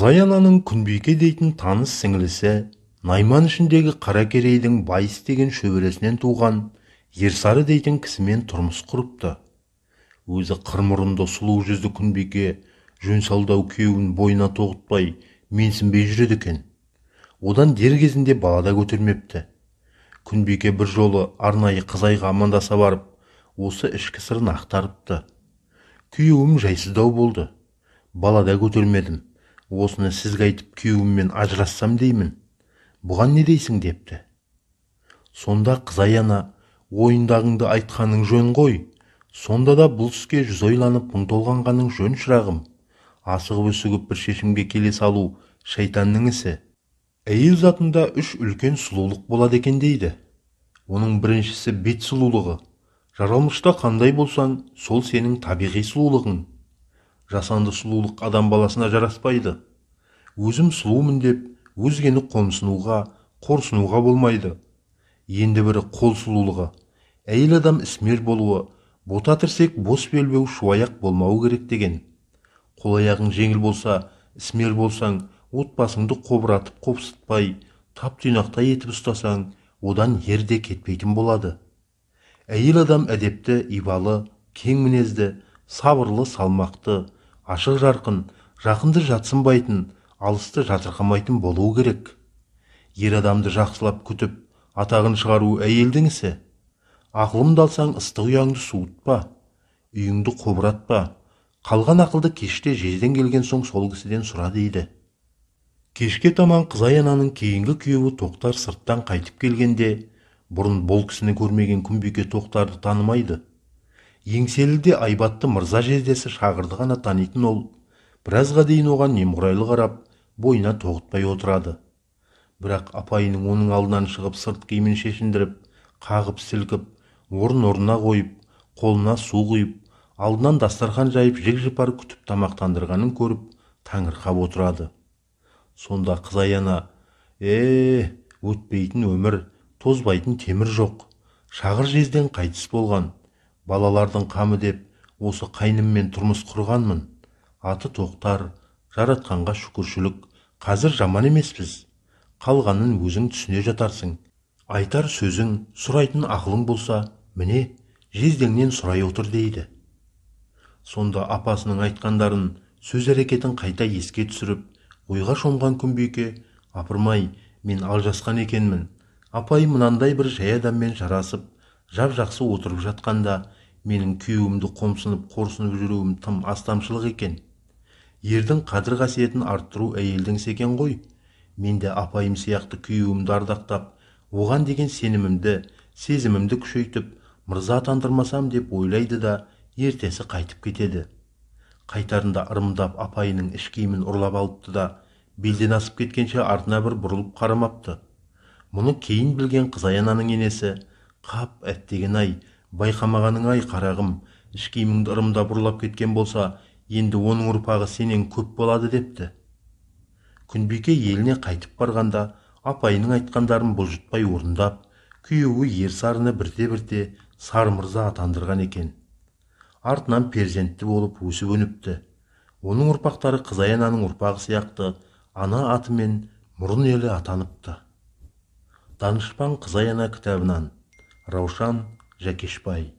ананың күнбике дейтін таныс сіңілісі, найман ішіндегі қаракерейдің байыс деген шөбересінен туған ерсары дейтін кісімен тұрмыс құрыпты өзі қырмұрынды сұлу жүзді күнбике жөн салдау күйеуін бойына тоғытпай менсінбей жүреді екен одан дер кезінде да көтермепті күнбике бір жолы арнайы қызайға амандаса барып осы ішкі сырын ақтарыпты күйеуім жайсыздау болды бала да көтермедім осыны сізге айтып күйеуіммен ажырассам деймін бұған не дейсің депті сонда қызаяна ойындағыңды айтқаның жөн ғой сонда да бұл іске жүз ойланып мұң толғанғаның жөн шырағым асығып үсігіп бір шешімге келе салу шайтанның ісі әйел затында үш үлкен сұлулық болады екен дейді оның біріншісі бет сұлулығы жаралмышта қандай болсаң сол сенің табиғи сұлулығың жасанды сұлулық адам баласына жараспайды өзім сұлумын деп өзгені қомсынуға қорсынуға болмайды енді бірі қол сұлулығы әйел адам ісмер болуы бота тірсек бос белбеу шуаяқ болмауы керек деген қол аяғың жеңіл болса ісмер болсаң отбасыңды қобыратып қопсытпай тап тұйнақтай етіп ұстасаң одан ер де кетпейтін болады әйел адам әдепті ибалы кең мінезді сабырлы салмақты ашық жарқын жақынды жатсынбайтын алысты жатырқамайтын болуы керек ер адамды жақсылап күтіп атағын шығару әйелдің ісі ақылымды алсаң ыстық ұяңды суытпа үйіңді қобыратпа қалған ақылды кеште жезден келген соң сол кісіден сұра дейді кешке таман қызай ананың кейінгі күйеуі тоқтар сырттан қайтып келгенде бұрын бұл кісіні көрмеген күнбике тоқтарды танымайды еңселі де айбатты мырза жездесі шағырды ғана танитын ол біразға дейін оған немқұрайлы қарап бойына тоғытпай отырады бірақ апайының оның алдынан шығып сырт киімін шешіндіріп қағып сілкіп орын орнына қойып қолына су құйып алдынан дастархан жайып жік жыпар күтіп тамақтандырғанын көріп таңырқап отырады сонда қызаяна е өтпейтін өмір тозбайтын темір жоқ шағыр жезден қайтыс болған балалардың қамы деп осы қайныммен тұрмыс құрғанмын аты тоқтар жаратқанға шүкіршілік қазір жаман емеспіз қалғанын өзің түсіне жатарсың айтар сөзің сұрайтын ақылың болса міне жездеңнен сұрай отыр дейді сонда апасының айтқандарын сөз әрекетін қайта еске түсіріп ойға шомған күмбеке, апырмай мен алжасқан екенмін апай мынандай бір жай адаммен жарасып жап жақсы отырып жатқанда менің күйеуімді қомсынып қорсынып жүруім тым астамшылық екен ердің қадір қасиетін арттыру әйелдің ісі екен ғой мен де апайым сияқты күйеуімді ардақтап оған деген сенімімді сезімімді күшейтіп мырза атандырмасам деп ойлайды да ертесі қайтып кетеді қайтарында ырымдап апайының іш киімін ұрлап алыпты да белден асып кеткенше артына бір бұрылып қарамапты мұны кейін білген қызаянаның енесі қап әттеген ай байқамағаның ай қарағым іш киіміңді ырымдап ұрлап кеткен болса енді оның ұрпағы сенен көп болады депті күнбике еліне қайтып барғанда апайының айтқандарын бұлжытпай орындап күйеуі ер сарыны бірте бірте сармырза атандырған екен артынан перзентті болып өсіп өніпті оның ұрпақтары қызай ананың ұрпағы сияқты ана атымен мұрын елі атаныпты данышпан қызай ана кітабынан раушан жәкешбай